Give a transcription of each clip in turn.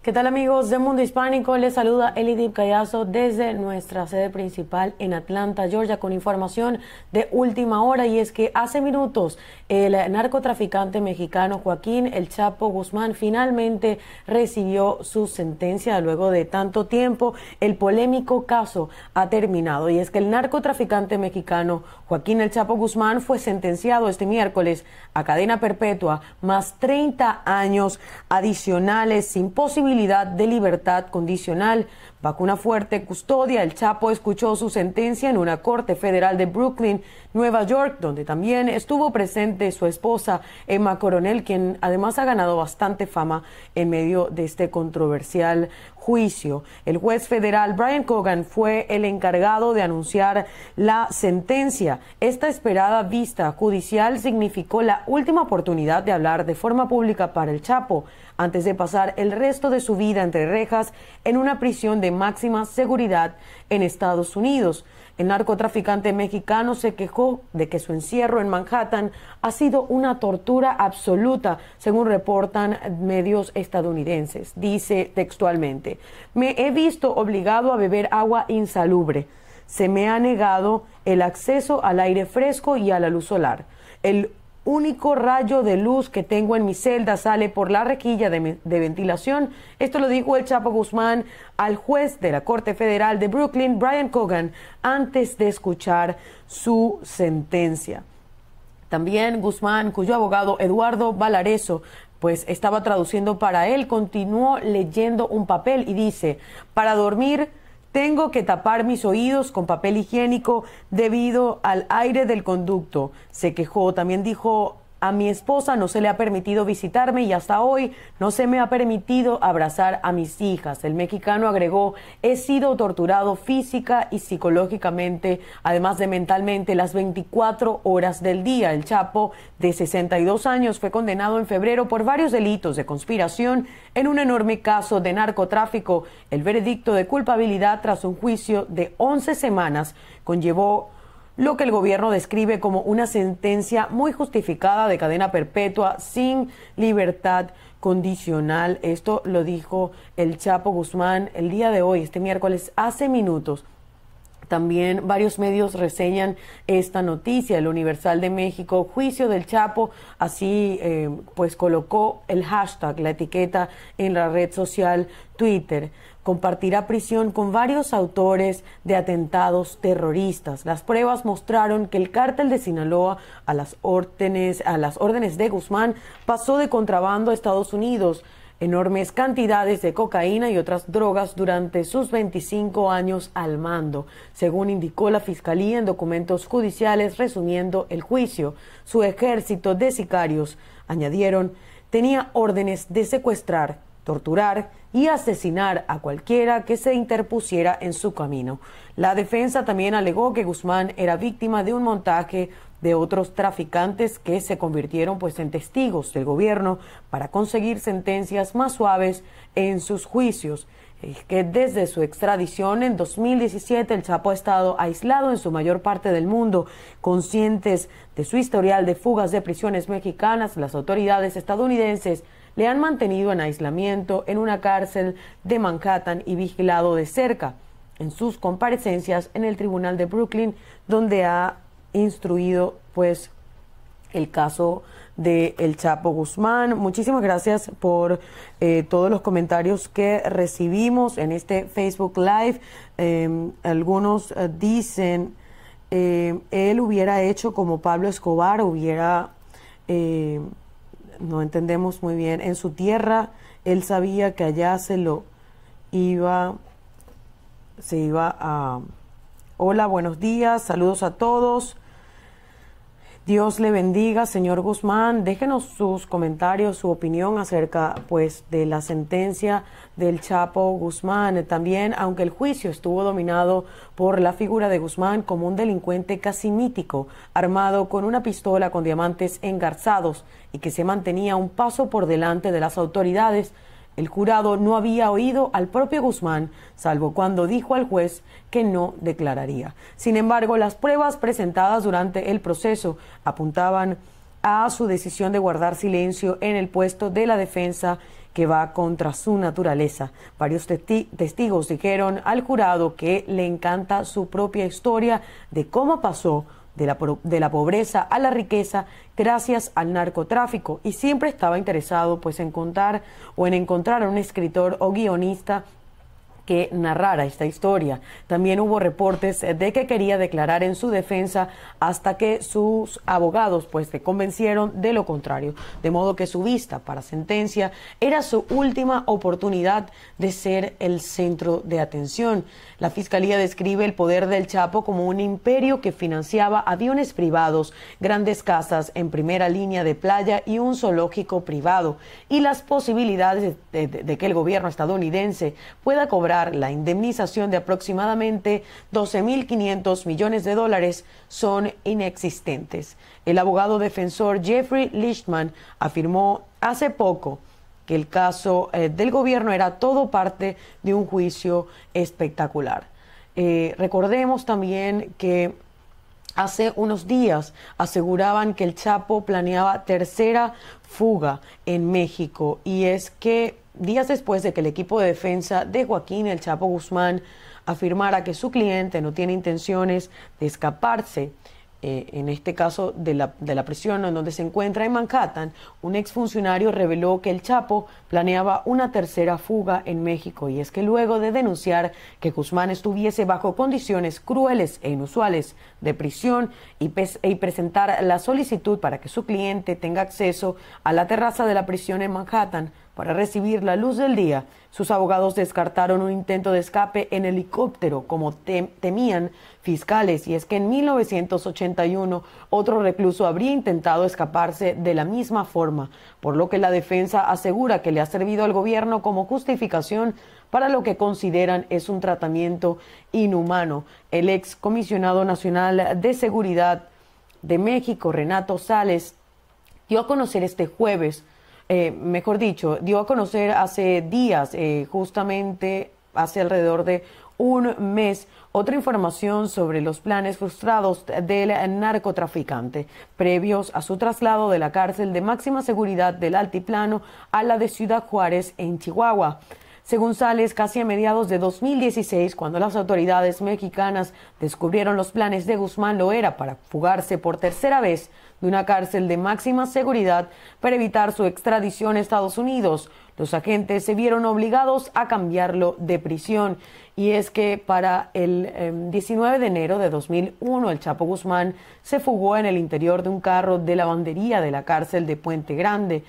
¿Qué tal amigos de Mundo Hispánico? Les saluda Elidip Cayazo desde nuestra sede principal en Atlanta, Georgia, con información de última hora. Y es que hace minutos el narcotraficante mexicano Joaquín El Chapo Guzmán finalmente recibió su sentencia. Luego de tanto tiempo, el polémico caso ha terminado. Y es que el narcotraficante mexicano Joaquín El Chapo Guzmán fue sentenciado este miércoles a cadena perpetua más 30 años adicionales sin posibilidad de libertad condicional Vacuna Fuerte custodia el Chapo escuchó su sentencia en una corte federal de Brooklyn, Nueva York, donde también estuvo presente su esposa Emma Coronel, quien además ha ganado bastante fama en medio de este controversial juicio. El juez federal Brian Cogan fue el encargado de anunciar la sentencia. Esta esperada vista judicial significó la última oportunidad de hablar de forma pública para el Chapo antes de pasar el resto de su vida entre rejas en una prisión de máxima seguridad en Estados Unidos. El narcotraficante mexicano se quejó de que su encierro en Manhattan ha sido una tortura absoluta, según reportan medios estadounidenses. Dice textualmente, me he visto obligado a beber agua insalubre. Se me ha negado el acceso al aire fresco y a la luz solar. El único rayo de luz que tengo en mi celda sale por la rejilla de, ventilación. Esto lo dijo el Chapo Guzmán al juez de la Corte Federal de Brooklyn, Brian Cogan, antes de escuchar su sentencia. También Guzmán, cuyo abogado Eduardo Valareso pues estaba traduciendo para él, continuó leyendo un papel y dice, para dormir tengo que tapar mis oídos con papel higiénico debido al aire del conducto. Se quejó. También dijo a mi esposa no se le ha permitido visitarme y hasta hoy no se me ha permitido abrazar a mis hijas. El mexicano agregó, he sido torturado física y psicológicamente, además de mentalmente, las 24 horas del día. El Chapo, de 62 años, fue condenado en febrero por varios delitos de conspiración en un enorme caso de narcotráfico. El veredicto de culpabilidad tras un juicio de 11 semanas conllevó lo que el gobierno describe como una sentencia muy justificada de cadena perpetua sin libertad condicional. Esto lo dijo el Chapo Guzmán el día de hoy, este miércoles, hace minutos también varios medios reseñan esta noticia, el Universal de México, juicio del Chapo, así eh, pues colocó el hashtag, la etiqueta en la red social Twitter. Compartirá prisión con varios autores de atentados terroristas. Las pruebas mostraron que el cártel de Sinaloa a las órdenes, a las órdenes de Guzmán pasó de contrabando a Estados Unidos enormes cantidades de cocaína y otras drogas durante sus 25 años al mando, según indicó la Fiscalía en documentos judiciales resumiendo el juicio. Su ejército de sicarios, añadieron, tenía órdenes de secuestrar, torturar y asesinar a cualquiera que se interpusiera en su camino. La defensa también alegó que Guzmán era víctima de un montaje de otros traficantes que se convirtieron pues en testigos del gobierno para conseguir sentencias más suaves en sus juicios. que desde su extradición en 2017 el Chapo ha estado aislado en su mayor parte del mundo. Conscientes de su historial de fugas de prisiones mexicanas, las autoridades estadounidenses le han mantenido en aislamiento en una cárcel de Manhattan y vigilado de cerca en sus comparecencias en el Tribunal de Brooklyn, donde ha instruido pues el caso de El Chapo Guzmán. Muchísimas gracias por eh, todos los comentarios que recibimos en este Facebook Live. Em, algunos eh, dicen, eh, él hubiera hecho como Pablo Escobar, hubiera, no entendemos muy bien, en su tierra, él sabía que allá se lo iba, se iba a... Hola, buenos días, saludos a todos. Dios le bendiga, señor Guzmán. Déjenos sus comentarios, su opinión acerca pues de la sentencia del Chapo Guzmán. También, aunque el juicio estuvo dominado por la figura de Guzmán como un delincuente casi mítico, armado con una pistola con diamantes engarzados y que se mantenía un paso por delante de las autoridades, el jurado no había oído al propio Guzmán, salvo cuando dijo al juez que no declararía. Sin embargo, las pruebas presentadas durante el proceso apuntaban a su decisión de guardar silencio en el puesto de la defensa que va contra su naturaleza. Varios testigos dijeron al jurado que le encanta su propia historia de cómo pasó de la, pobreza a la riqueza gracias al narcotráfico y siempre estaba interesado pues en contar o en encontrar a un escritor o guionista que narrara esta historia. También hubo reportes eh, de que quería declarar en su defensa hasta que sus abogados pues se convencieron de lo contrario, de modo que su vista para sentencia era su última oportunidad de ser el centro de atención. La fiscalía describe el poder del Chapo como un imperio que financiaba aviones privados, grandes casas en primera línea de playa y un zoológico privado y las posibilidades de que el gobierno estadounidense pueda cobrar la indemnización de aproximadamente 12.500 millones de dólares son inexistentes. El abogado defensor Jeffrey Lichtman afirmó hace poco que el caso eh, del gobierno era todo parte de un juicio espectacular. Eh, recordemos también que hace unos días aseguraban que el Chapo planeaba tercera fuga en México y es que días después de que el equipo de defensa de Joaquín El Chapo Guzmán afirmara que su cliente no tiene intenciones de escaparse, eh, en este caso de la, de la prisión en donde se encuentra en Manhattan, un exfuncionario reveló que el Chapo planeaba una tercera fuga en México y es que luego de denunciar que Guzmán estuviese bajo condiciones crueles e inusuales de prisión y presentar la solicitud para que su cliente tenga acceso a la terraza de la prisión en Manhattan, para recibir la luz del día, sus abogados descartaron un intento de escape en helicóptero, como temían fiscales, y es que en 1981 otro recluso habría intentado escaparse de la misma forma, por lo que la defensa asegura que le ha servido al gobierno como justificación para lo que consideran es un tratamiento inhumano. El ex comisionado nacional de seguridad de México, Renato Sales, dio a conocer este jueves eh, mejor dicho, dio a conocer hace días, eh, justamente hace alrededor de un mes, otra información sobre los planes frustrados del narcotraficante, previos a su traslado de la cárcel de máxima seguridad del Altiplano a la de Ciudad Juárez, en Chihuahua. Según Sales, casi a mediados de 2016, cuando las autoridades mexicanas descubrieron los planes de Guzmán Loera para fugarse por tercera vez de una cárcel de máxima seguridad para evitar su extradición a Estados Unidos, los agentes se vieron obligados a cambiarlo de prisión. Y es que para el 19 em, de enero de 2001, el Chapo Guzmán se fugó en el interior de un carro de lavandería de la cárcel de Puente Grande.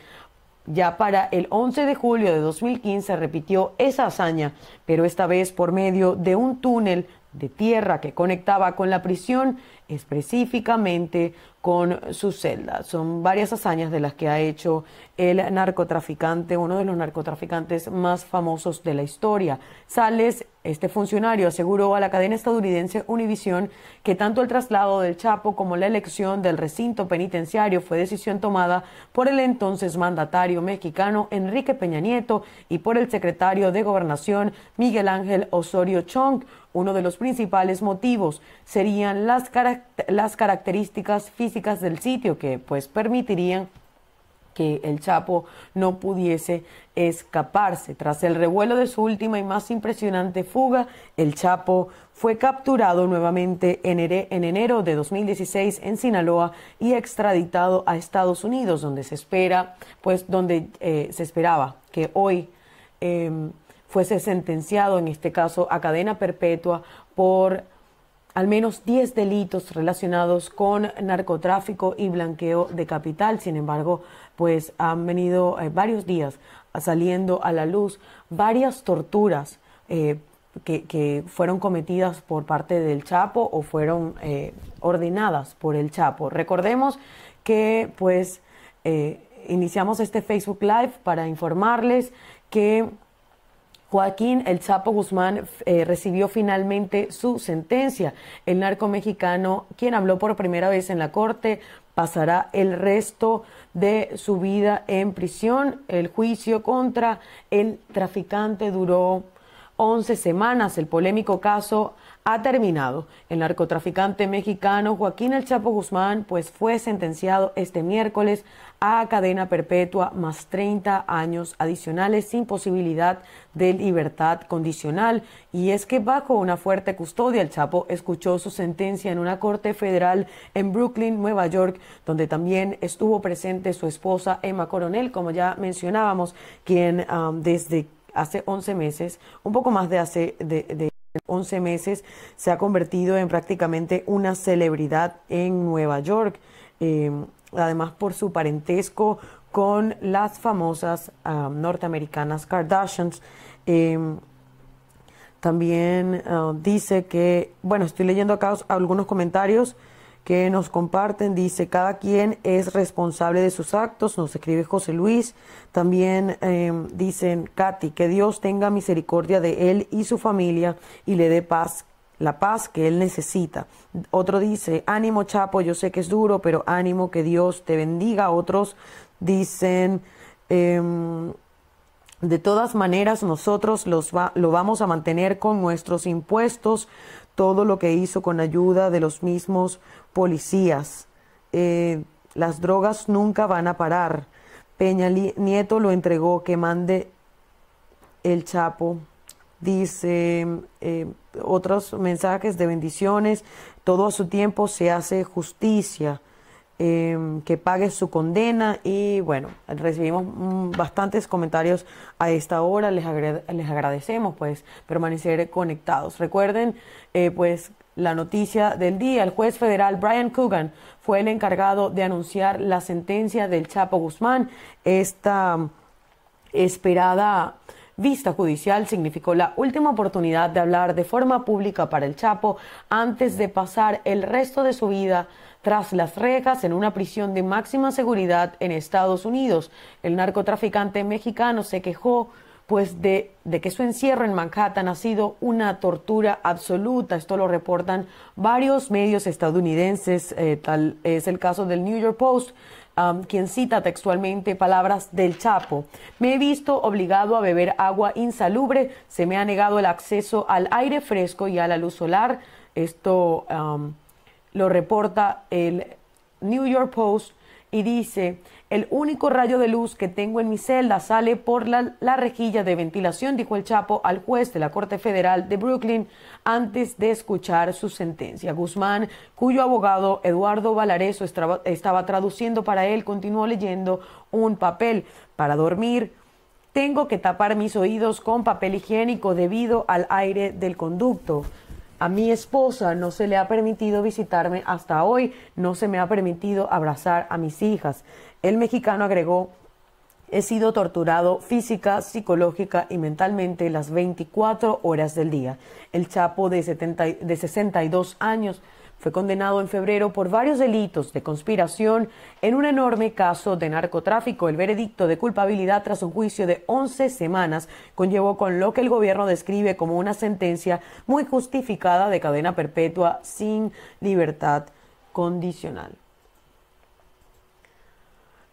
Ya para el 11 de julio de 2015 repitió esa hazaña, pero esta vez por medio de un túnel de tierra que conectaba con la prisión, específicamente con su celda. Son varias hazañas de las que ha hecho el narcotraficante, uno de los narcotraficantes más famosos de la historia. Sales, este funcionario, aseguró a la cadena estadounidense Univision que tanto el traslado del Chapo como la elección del recinto penitenciario fue decisión tomada por el entonces mandatario mexicano Enrique Peña Nieto y por el secretario de Gobernación Miguel Ángel Osorio Chong, uno de los principales motivos serían las, las características físicas del sitio que pues permitirían que el Chapo no pudiese escaparse. Tras el revuelo de su última y más impresionante fuga, el Chapo fue capturado nuevamente en enero de 2016 en Sinaloa y extraditado a Estados Unidos, donde se espera, pues donde eh, se esperaba que hoy em, fuese sentenciado, en este caso, a cadena perpetua por al menos 10 delitos relacionados con narcotráfico y blanqueo de capital. Sin embargo, pues han venido eh, varios días saliendo a la luz varias torturas eh, que, fueron cometidas por parte del Chapo o fueron eh, ordenadas por el Chapo. Recordemos que pues iniciamos este Facebook Live para informarles que Joaquín El Chapo Guzmán eh, recibió finalmente su sentencia. El narco mexicano, quien habló por primera vez en la corte, pasará el resto de su vida en prisión. El juicio contra el traficante duró 11 semanas el polémico caso ha terminado. El narcotraficante mexicano Joaquín El Chapo Guzmán pues fue sentenciado este miércoles a cadena perpetua más 30 años adicionales sin posibilidad de libertad condicional. Y es que bajo una fuerte custodia el Chapo escuchó su sentencia en una corte federal en Brooklyn, Nueva York, donde también estuvo presente su esposa Emma Coronel, como ya mencionábamos, quien desde hace 11 meses, un poco más de hace de, 11 meses, se ha convertido en prácticamente una celebridad en Nueva York, em, además por su parentesco con las famosas norteamericanas Kardashians. Em, también dice que, bueno, estoy leyendo acá algunos comentarios que nos comparten. Dice, cada quien es responsable de sus actos, nos escribe José Luis. También em, dicen, Katy, que Dios tenga misericordia de él y su familia y le dé paz la paz que él necesita. Otro dice, ánimo Chapo, yo sé que es duro, pero ánimo que Dios te bendiga. Otros dicen, eh, de todas maneras, nosotros los va, lo vamos a mantener con nuestros impuestos, todo lo que hizo con ayuda de los mismos policías. Eh, las drogas nunca van a parar. Peña Nieto lo entregó, que mande el Chapo. Dice eh, otros mensajes de bendiciones. Todo a su tiempo se hace justicia. Em, que pague su condena y bueno, recibimos mm, bastantes comentarios a esta hora, les, les agradecemos pues permanecer conectados. Recuerden eh, pues la noticia del día, el juez federal Brian Coogan fue el encargado de anunciar la sentencia del Chapo Guzmán, esta esperada vista judicial significó la última oportunidad de hablar de forma pública para el Chapo antes de pasar el resto de su vida tras las rejas en una prisión de máxima seguridad en Estados Unidos. El narcotraficante mexicano se quejó pues de, que su encierro en Manhattan ha sido una tortura absoluta. Esto lo reportan varios medios estadounidenses, eh, tal es el caso del New York Post, quien cita textualmente palabras del Chapo. Me he visto obligado a beber agua insalubre, se me ha negado el acceso al aire fresco y a la luz solar. Esto lo reporta el New York Post y dice, el único rayo de luz que tengo en mi celda sale por la, rejilla de ventilación, dijo el Chapo al juez de la Corte Federal de Brooklyn antes de escuchar su sentencia. Guzmán, cuyo abogado Eduardo Valareso estaba traduciendo para él, continuó leyendo un papel para dormir. Tengo que tapar mis oídos con papel higiénico debido al aire del conducto. A mi esposa no se le ha permitido visitarme hasta hoy, no se me ha permitido abrazar a mis hijas. El mexicano agregó, he sido torturado física, psicológica y mentalmente las 24 horas del día. El Chapo de, 70, de 62 años fue condenado en febrero por varios delitos de conspiración en un enorme caso de narcotráfico. El veredicto de culpabilidad tras un juicio de 11 semanas conllevó con lo que el gobierno describe como una sentencia muy justificada de cadena perpetua sin libertad condicional.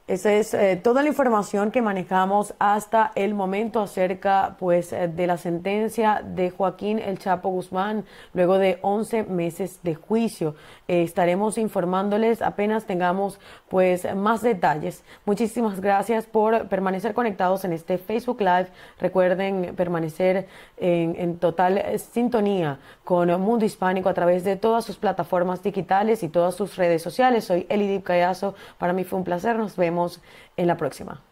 Esa es eh, toda la información que manejamos hasta el momento acerca pues, eh, de la sentencia de Joaquín El Chapo Guzmán luego de 11 meses de juicio. Eh, estaremos informándoles apenas tengamos pues, más detalles. Muchísimas gracias por permanecer conectados en este Facebook Live. Recuerden permanecer en, total sintonía con el Mundo Hispánico a través de todas sus plataformas digitales y todas sus redes sociales. Soy Elidip Callazo. Para mí fue un placer. Nos vemos en la próxima.